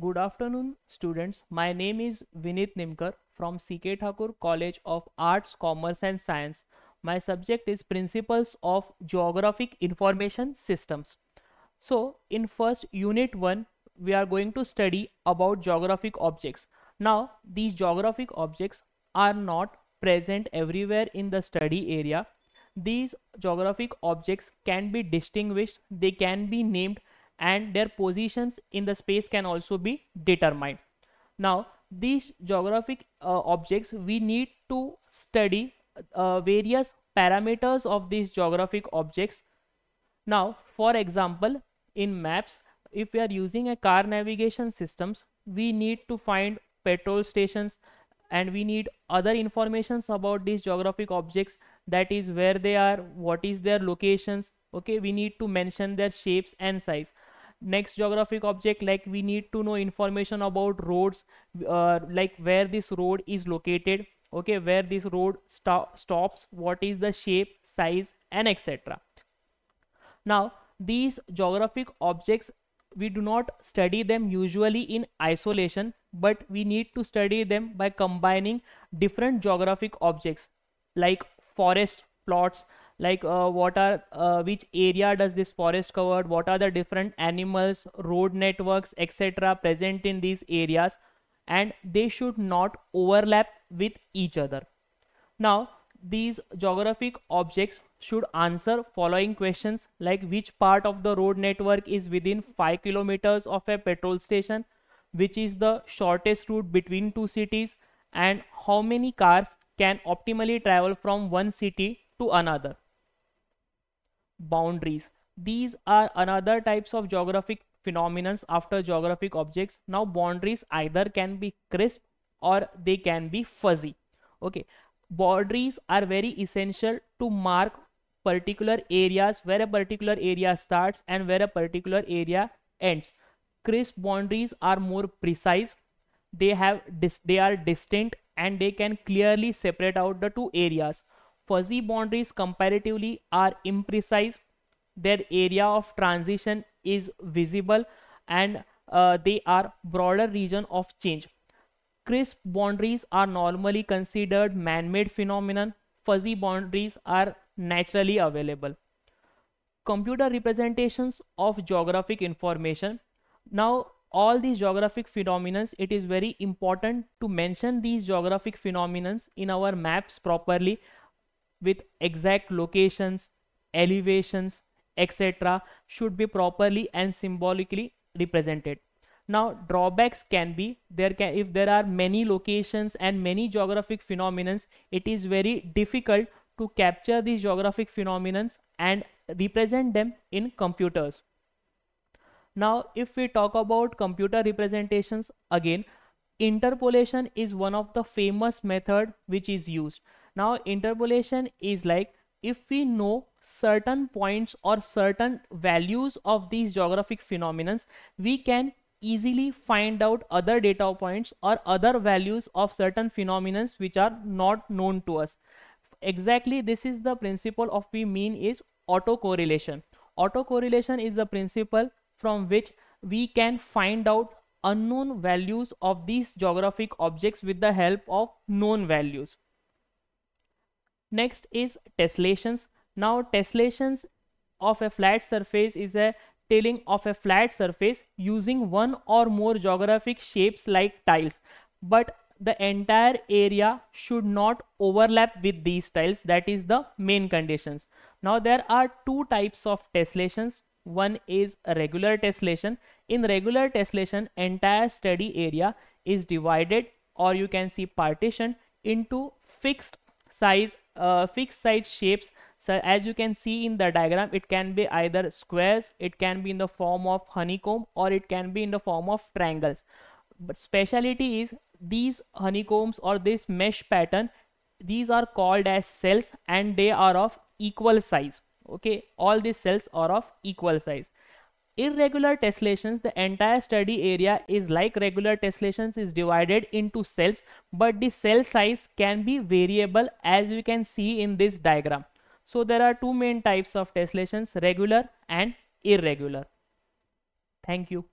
Good afternoon, students. My name is Vinith Nimkar from CK Thakur College of Arts, Commerce and Science. My subject is Principles of Geographic Information Systems. So, in first unit 1, we are going to study about geographic objects. Now, these geographic objects are not present everywhere in the study area. These geographic objects can be distinguished, they can be named and their positions in the space can also be determined. Now, these geographic uh, objects, we need to study uh, various parameters of these geographic objects. Now, for example, in maps, if we are using a car navigation systems, we need to find petrol stations and we need other informations about these geographic objects that is where they are what is their locations okay we need to mention their shapes and size next geographic object like we need to know information about roads uh, like where this road is located okay where this road stop, stops what is the shape size and etc now these geographic objects we do not study them usually in isolation but we need to study them by combining different geographic objects like forest plots like uh, what are uh, which area does this forest covered what are the different animals road networks etc present in these areas and they should not overlap with each other now these geographic objects should answer following questions like which part of the road network is within 5 kilometers of a petrol station which is the shortest route between two cities and how many cars can optimally travel from one city to another boundaries these are another types of geographic phenomena after geographic objects now boundaries either can be crisp or they can be fuzzy okay boundaries are very essential to mark particular areas where a particular area starts and where a particular area ends crisp boundaries are more precise they have they are distinct and they can clearly separate out the two areas fuzzy boundaries comparatively are imprecise their area of transition is visible and uh, they are broader region of change crisp boundaries are normally considered man-made phenomenon fuzzy boundaries are naturally available computer representations of geographic information now all these geographic phenomena it is very important to mention these geographic phenomena in our maps properly with exact locations, elevations, etc. should be properly and symbolically represented. Now drawbacks can be there can if there are many locations and many geographic phenomena. it is very difficult to capture these geographic phenomena and represent them in computers. Now if we talk about computer representations again, interpolation is one of the famous method which is used now interpolation is like if we know certain points or certain values of these geographic phenomena, we can easily find out other data points or other values of certain phenomena which are not known to us exactly this is the principle of we mean is autocorrelation autocorrelation is the principle from which we can find out unknown values of these geographic objects with the help of known values Next is tessellations. Now tessellations of a flat surface is a tilling of a flat surface using one or more geographic shapes like tiles. But the entire area should not overlap with these tiles. That is the main conditions. Now there are two types of tessellations. One is regular tessellation. In regular tessellation, entire study area is divided or you can see partition into fixed size uh, fixed size shapes so as you can see in the diagram it can be either squares it can be in the form of honeycomb or it can be in the form of triangles but speciality is these honeycombs or this mesh pattern these are called as cells and they are of equal size okay all these cells are of equal size irregular tessellations, the entire study area is like regular tessellations is divided into cells, but the cell size can be variable as you can see in this diagram. So there are two main types of tessellations, regular and irregular. Thank you.